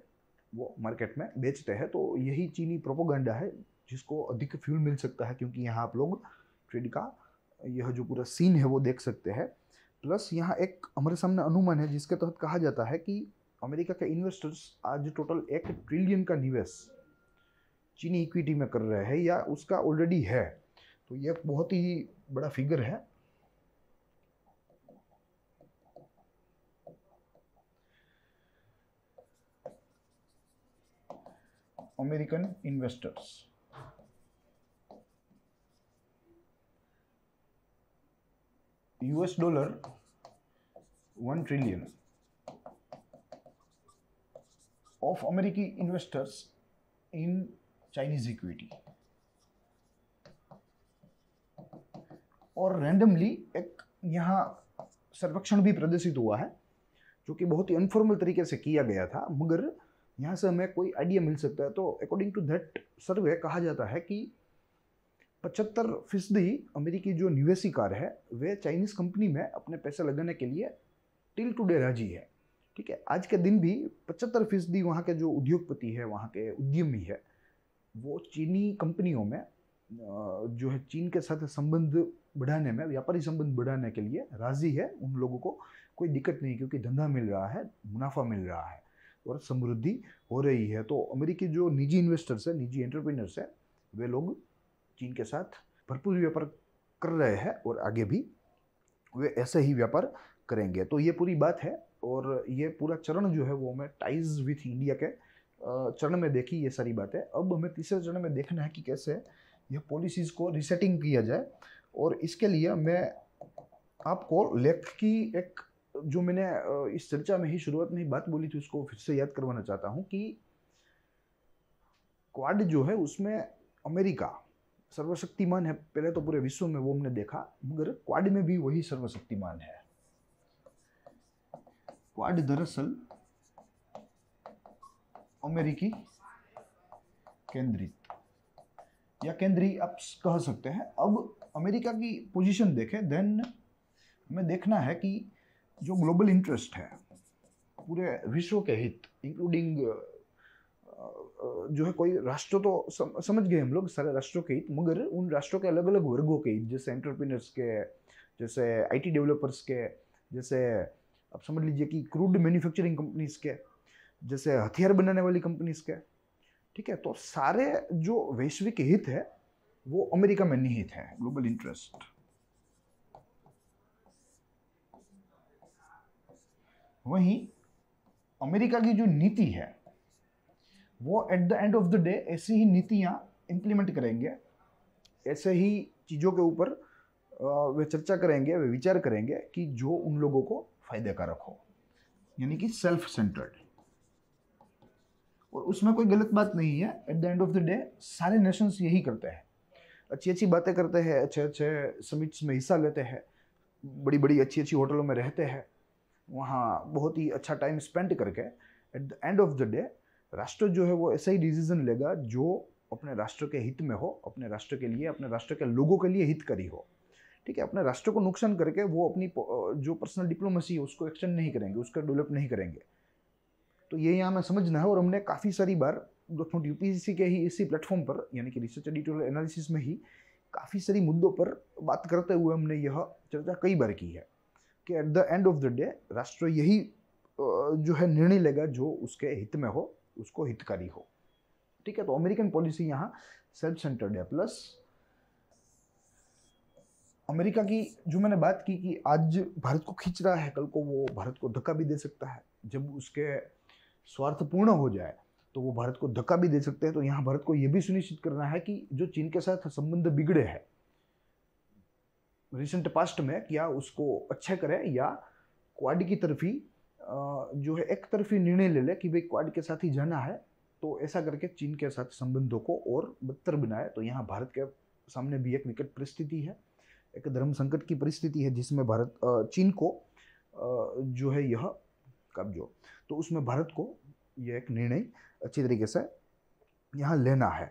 वो मार्केट में बेचते हैं तो यही चीनी प्रोपोगंडा है जिसको अधिक फ्यूल मिल सकता है क्योंकि यहाँ आप लोग ट्रेड का यह जो पूरा सीन है वो देख सकते हैं प्लस यहाँ एक हमारे सामने अनुमान है जिसके तहत कहा जाता है कि अमेरिका के इन्वेस्टर्स आज टोटल एक ट्रिलियन का निवेश चीनी इक्विटी में कर रहे हैं या उसका ऑलरेडी है तो ये बहुत ही बड़ा फिगर है American investors US dollar one trillion of अमेरिकी इन्वेस्टर्स इन चाइनीज इक्विटी और रैंडमली एक यहाँ सर्वेक्षण भी प्रदर्शित हुआ है जो कि बहुत ही इनफॉर्मल तरीके से किया गया था मगर यहाँ से हमें कोई आइडिया मिल सकता है तो अकॉर्डिंग टू दैट सर्वे कहा जाता है कि पचहत्तर फीसदी अमेरिकी जो निवेशिकार है वे चाइनीज़ कंपनी में अपने पैसे लगाने के लिए टिल टुडे राजी है ठीक है आज के दिन भी पचहत्तर फीसदी वहाँ के जो उद्योगपति है वहाँ के उद्यमी है वो चीनी कंपनियों में जो है चीन के साथ संबंध बढ़ाने में व्यापारी संबंध बढ़ाने के लिए राज़ी है उन लोगों को कोई दिक्कत नहीं क्योंकि धंधा मिल रहा है मुनाफा मिल रहा है और समृद्धि हो रही है तो अमेरिकी जो निजी इन्वेस्टर्स हैं निजी एंटरप्रेनर्स हैं वे लोग चीन के साथ भरपूर व्यापार कर रहे हैं और आगे भी वे ऐसे ही व्यापार करेंगे तो ये पूरी बात है और ये पूरा चरण जो है वो हमें टाइज विथ इंडिया के चरण में देखी ये सारी बातें अब हमें तीसरे चरण में देखना है कि कैसे यह पॉलिसीज़ को रिसेटिंग किया जाए और इसके लिए मैं आपको लेख की एक जो मैंने इस चर्चा में ही शुरुआत में ही बात बोली थी उसको फिर से याद करवाना चाहता हूँ कि क्वाड जो है उसमें अमेरिका सर्वशक्तिमान है पहले तो पूरे विश्व में वो हमने देखा मगर क्वाड में भी वही सर्वशक्तिमान है क्वाड दरअसल अमेरिकी केंद्रित या केंद्रीय आप कह सकते हैं अब अमेरिका की पोजीशन देखें देन हमें देखना है कि जो ग्लोबल इंटरेस्ट है पूरे विश्व के हित इंक्लूडिंग जो है कोई राष्ट्र तो सम, समझ गए हम लोग सारे राष्ट्रों के हित मगर उन राष्ट्रों के अलग अलग वर्गों के हित जैसे एंटरप्रीनर्स के जैसे आईटी डेवलपर्स के जैसे आप समझ लीजिए कि क्रूड मैन्युफैक्चरिंग कंपनीज के जैसे हथियार बनाने वाली कंपनीज के ठीक है तो सारे जो वैश्विक हित है वो अमेरिका में निहित है ग्लोबल इंटरेस्ट वहीं अमेरिका की जो नीति है वो at the end of the day ऐसी ही नीतियां इंप्लीमेंट करेंगे ऐसे ही चीज़ों के ऊपर वे चर्चा करेंगे वे विचार करेंगे कि जो उन लोगों को फायदेकारक हो यानी कि सेल्फ सेंटर्ड और उसमें कोई गलत बात नहीं है at the end of the day सारे नेशंस यही करते हैं अच्छी अच्छी बातें करते हैं अच्छे अच्छे समिट्स में हिस्सा लेते हैं बड़ी बड़ी अच्छी अच्छी होटलों में रहते हैं वहाँ बहुत ही अच्छा टाइम स्पेंड करके at the end of the day राष्ट्र जो है वो ऐसा ही डिसीजन लेगा जो अपने राष्ट्र के हित में हो अपने राष्ट्र के लिए अपने राष्ट्र के लोगों के लिए हित हो ठीक है अपने राष्ट्र को नुकसान करके वो अपनी जो पर्सनल डिप्लोमेसी है उसको एक्सटेंड नहीं करेंगे उसका डेवलप नहीं करेंगे तो ये यहाँ हमें समझना है और हमने काफ़ी सारी बार दोस्तों यू के ही इसी प्लेटफॉर्म पर यानी कि रिसर्च एडिटोरियल एनालिसिस में ही काफ़ी सारी मुद्दों पर बात करते हुए हमने यह चर्चा कई बार की है कि at the end of the day राष्ट्र यही जो है निर्णय लेगा जो उसके हित में हो उसको हितकारी हो ठीक है तो अमेरिकन पॉलिसी यहाँ सेल्फ सेंटर्ड है प्लस अमेरिका की जो मैंने बात की कि आज भारत को खींच रहा है कल को वो भारत को धक्का भी दे सकता है जब उसके स्वार्थपूर्ण हो जाए तो वो भारत को धक्का भी दे सकते हैं तो यहाँ भारत को यह भी सुनिश्चित करना है कि जो चीन के साथ संबंध बिगड़े हैं रिसेंट पास्ट में क्या उसको अच्छा करें या क्वाड की तरफी जो है एक तरफी निर्णय ले ले कि भाई क्वाड के साथ ही जाना है तो ऐसा करके चीन के साथ संबंधों को और बदतर बनाए तो यहाँ भारत के सामने भी एक विकट परिस्थिति है एक धर्म संकट की परिस्थिति है जिसमें भारत चीन को जो है यह कब जो तो उसमें भारत को यह एक निर्णय अच्छी तरीके से यहाँ लेना है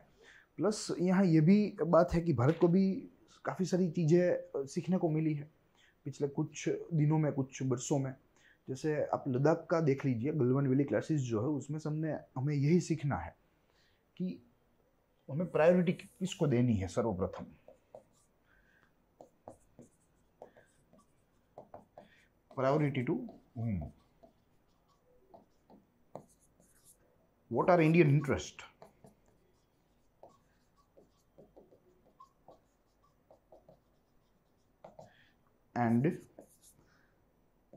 प्लस यहाँ ये भी बात है कि भारत को भी काफ़ी सारी चीज़ें सीखने को मिली है पिछले कुछ दिनों में कुछ वर्षों में जैसे आप लद्दाख का देख लीजिए गलवन वैली क्लासेस जो है उसमें सबने हमें यही सीखना है कि हमें प्रायोरिटी किसको देनी है सर्वप्रथम priority to home what are Indian interest? and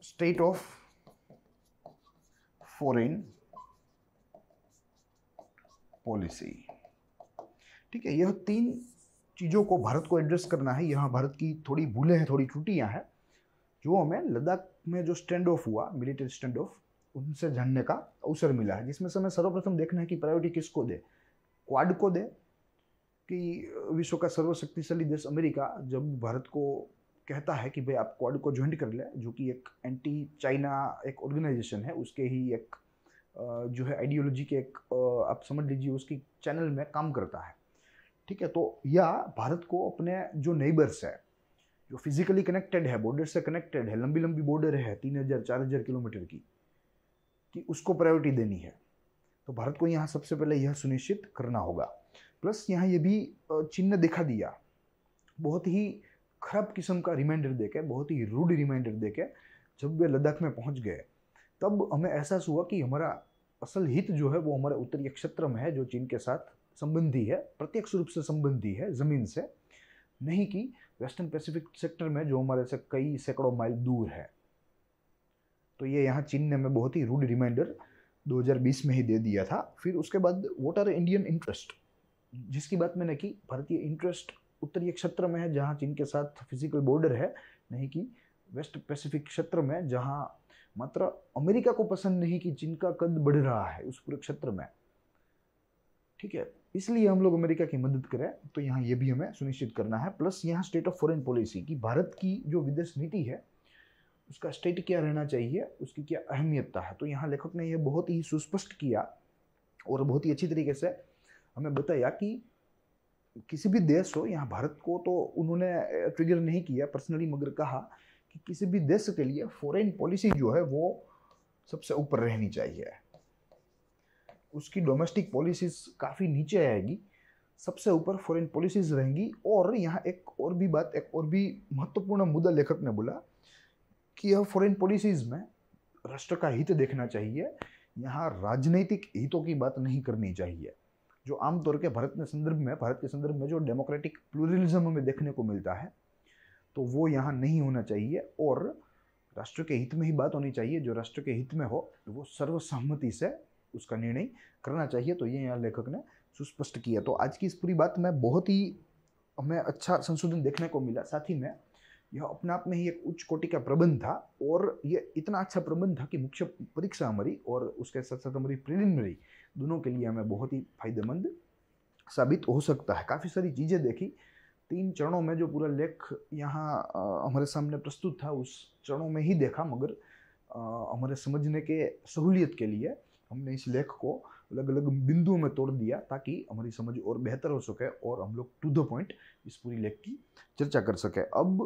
state of foreign policy ठीक है यह तीन चीज़ों को भारत को एड्रेस करना है यहाँ भारत की थोड़ी भूलें हैं थोड़ी त्रुटियाँ हैं जो हमें लद्दाख में जो स्टैंड ऑफ हुआ मिलिट्री स्टैंड ऑफ उनसे जानने का अवसर मिला है जिसमें से हमें सर्वप्रथम देखना है कि प्रायोरिटी किसको दे क्वाड को दे कि विश्व का सर्वशक्तिशाली देश अमेरिका जब भारत को कहता है कि भाई आप क्वाड को ज्वाइन कर ले जो कि एक एंटी चाइना एक ऑर्गेनाइजेशन है उसके ही एक जो है आइडियोलॉजी के एक आप समझ लीजिए उसकी चैनल में काम करता है ठीक है तो या भारत को अपने जो नेबर्स है जो फिजिकली कनेक्टेड है बॉर्डर से कनेक्टेड है लंबी लंबी बॉर्डर है तीन हज़ार चार हज़ार किलोमीटर की कि उसको प्रायोरिटी देनी है तो भारत को यहाँ सबसे पहले यह सुनिश्चित करना होगा प्लस यहाँ ये भी चिन्ह दिखा दिया बहुत ही खराब किस्म का रिमाइंडर देके बहुत ही रूड रिमाइंडर देके जब वे लद्दाख में पहुँच गए तब हमें एहसास हुआ कि हमारा असल हित जो है वो हमारे उत्तरी क्षेत्र में है जो चीन के साथ संबंधी है प्रत्यक्ष रूप से संबंधी है ज़मीन से नहीं कि वेस्टर्न पैसिफिक सेक्टर में जो हमारे से कई सैकड़ों माइल दूर है तो ये यहाँ चीन ने हमें बहुत ही रूड रिमाइंडर 2020 में ही दे दिया था फिर उसके बाद वॉट आर इंडियन इंटरेस्ट जिसकी बात मैंने की भारतीय इंटरेस्ट उत्तरीय क्षेत्र में है जहाँ चीन के साथ फिजिकल बॉर्डर है नहीं कि वेस्ट पैसिफिक क्षेत्र में जहाँ मात्र अमेरिका को पसंद नहीं कि चीन का कद बढ़ रहा है उस पूरे क्षेत्र में ठीक है इसलिए हम लोग अमेरिका की मदद करें तो यहाँ ये भी हमें सुनिश्चित करना है प्लस यहाँ स्टेट ऑफ फॉरेन पॉलिसी कि भारत की जो विदेश नीति है उसका स्टेट क्या रहना चाहिए उसकी क्या अहमियतता है तो यहाँ लेखक ने यह बहुत ही सुस्पष्ट किया और बहुत ही अच्छी तरीके से हमें बताया कि किसी भी देश हो यहाँ भारत को तो उन्होंने ट्रिगर नहीं किया पर्सनली मगर कहा कि किसी भी देश के लिए फॉरेन पॉलिसी जो है वो सबसे ऊपर रहनी चाहिए उसकी डोमेस्टिक पॉलिसीज काफ़ी नीचे आएगी सबसे ऊपर फॉरेन पॉलिसीज रहेंगी और यहाँ एक और भी बात एक और भी महत्वपूर्ण मुद्दा लेखक ने बोला कि यह फॉरेन पॉलिसीज़ में राष्ट्र का हित देखना चाहिए यहाँ राजनीतिक हितों की बात नहीं करनी चाहिए जो आमतौर के भारत के संदर्भ में भारत के संदर्भ में जो डेमोक्रेटिक प्लूरलिज्म में देखने को मिलता है तो वो यहाँ नहीं होना चाहिए और राष्ट्र के हित में ही बात होनी चाहिए जो राष्ट्र के हित में हो तो वो सर्वसहमति से उसका निर्णय करना चाहिए तो ये यहाँ लेखक ने सुस्पष्ट किया तो आज की इस पूरी बात में बहुत ही हमें अच्छा संशोधन देखने को मिला साथ ही में यह अपने आप में ही एक उच्च कोटि का प्रबंध था और यह इतना अच्छा प्रबंध था कि मुख्य परीक्षा हमारी और उसके साथ साथ हमारी प्रिलिमिनरी दोनों के लिए हमें बहुत ही फायदेमंद साबित हो सकता है काफ़ी सारी चीज़ें देखी तीन चरणों में जो पूरा लेख यहाँ हमारे सामने प्रस्तुत था उस चरणों में ही देखा मगर हमारे समझने के सहूलियत के लिए हमने इस लेख को अलग अलग बिंदुओं में तोड़ दिया ताकि हमारी समझ और बेहतर हो सके और हम लोग टू द पॉइंट इस पूरी लेख की चर्चा कर सके अब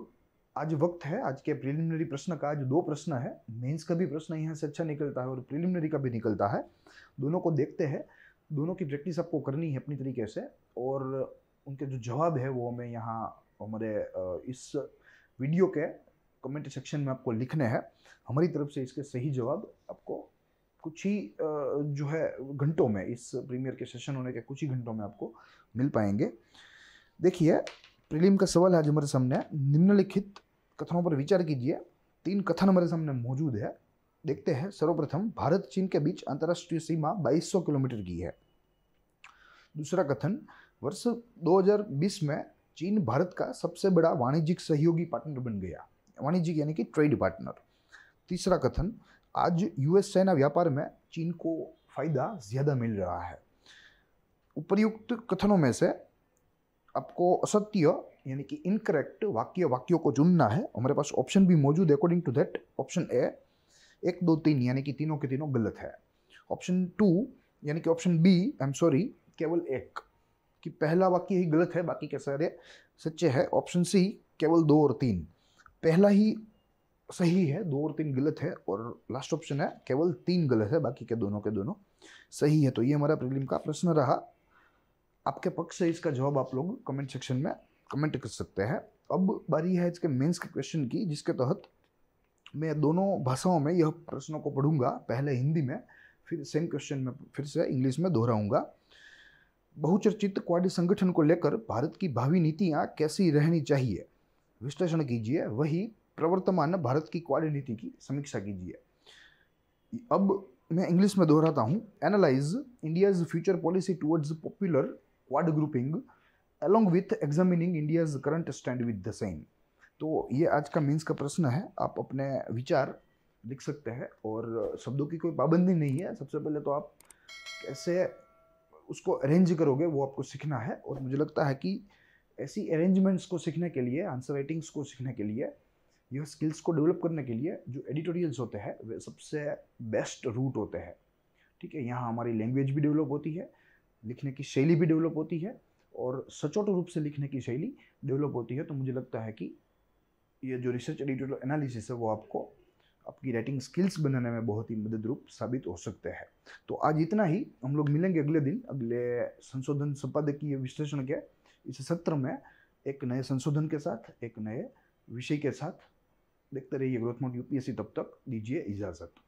आज वक्त है आज के प्रिलिमिनरी प्रश्न का आज दो प्रश्न है मेंस का भी प्रश्न यहाँ से अच्छा निकलता है और प्रिलिमिनरी का भी निकलता है दोनों को देखते हैं दोनों की प्रैक्टिस आपको करनी है अपनी तरीके से और उनके जो जवाब है वो हमें यहाँ हमारे इस वीडियो के कमेंट सेक्शन में आपको लिखने हैं हमारी तरफ से इसके सही जवाब आपको कुछ ही जो है घंटों में इस प्रीमियर के सेशन होने के कुछ ही घंटों में आपको मिल पाएंगे देखिए प्रीलिम का सवाल है आज हमारे सामने निम्नलिखित कथनों पर विचार कीजिए तीन कथन हमारे सामने मौजूद है देखते हैं सर्वप्रथम भारत चीन के बीच अंतर्राष्ट्रीय सीमा 2200 किलोमीटर की है दूसरा कथन वर्ष 2020 में चीन भारत का सबसे बड़ा वाणिज्यिक सहयोगी पार्टनर बन गया वाणिज्यिक यानी कि ट्रेड पार्टनर तीसरा कथन आज यूएस चाइना व्यापार में चीन को फायदा ज़्यादा मिल रहा है उपर्युक्त कथनों में से आपको असत्य यानी कि इनकरेक्ट वाक्य वाक्यों को चुनना है हमारे पास ऑप्शन भी मौजूद है according to that option A एक दो तीन यानी कि तीनों के तीनों गलत है ऑप्शन टू यानी कि option B I am sorry केवल एक कि पहला वाक्य ही गलत है बाकी के सारे सच्चे है ऑप्शन सी केवल दो और तीन पहला ही सही है दो और तीन गलत है और लास्ट ऑप्शन है केवल तीन गलत है बाकी के दोनों के दोनों सही है तो ये हमारा प्रीलिम का प्रश्न रहा आपके पक्ष से इसका जवाब आप लोग कमेंट सेक्शन में कमेंट कर सकते हैं अब बारी है इसके मेंस के क्वेश्चन की जिसके तहत मैं दोनों भाषाओं में यह प्रश्नों को पढ़ूंगा पहले हिंदी में फिर सेम क्वेश्चन में फिर से इंग्लिश में दोहराऊंगा बहुचर्चित क्वाड संगठन को लेकर भारत की भावी नीतियाँ कैसी रहनी चाहिए विश्लेषण कीजिए वही प्रवर्तमान भारत की क्वाड नीति की समीक्षा कीजिए अब मैं इंग्लिश में दोहराता हूँ analyse India's future policy towards popular Quad grouping along with examining India's current stand with the same तो ये आज का मीन्स का प्रश्न है आप अपने विचार लिख सकते हैं और शब्दों की कोई पाबंदी नहीं है सबसे पहले तो आप कैसे उसको अरेंज करोगे वो आपको सीखना है और मुझे लगता है कि ऐसी अरेंजमेंट्स को सीखने के लिए आंसर राइटिंग्स को सीखने के लिए यह स्किल्स को डेवलप करने के लिए जो एडिटोरियल्स होते हैं वे सबसे बेस्ट रूट होते हैं ठीक है यहाँ हमारी लैंग्वेज भी डेवलप होती है लिखने की शैली भी डेवलप होती है और सचोट रूप से लिखने की शैली डेवलप होती है तो मुझे लगता है कि ये जो रिसर्च एडिटोरियल एनालिसिस है वो आपको आपकी राइटिंग स्किल्स बनाने में बहुत ही मदद रूप साबित हो सकते हैं तो आज इतना ही हम लोग मिलेंगे अगले दिन अगले संशोधन संपादकीय विश्लेषण के इस सत्र में एक नए संशोधन के साथ एक नए विषय के साथ देखते रहिए ग्रोथ मोड यूपीएससी तब तक दीजिए इजाज़त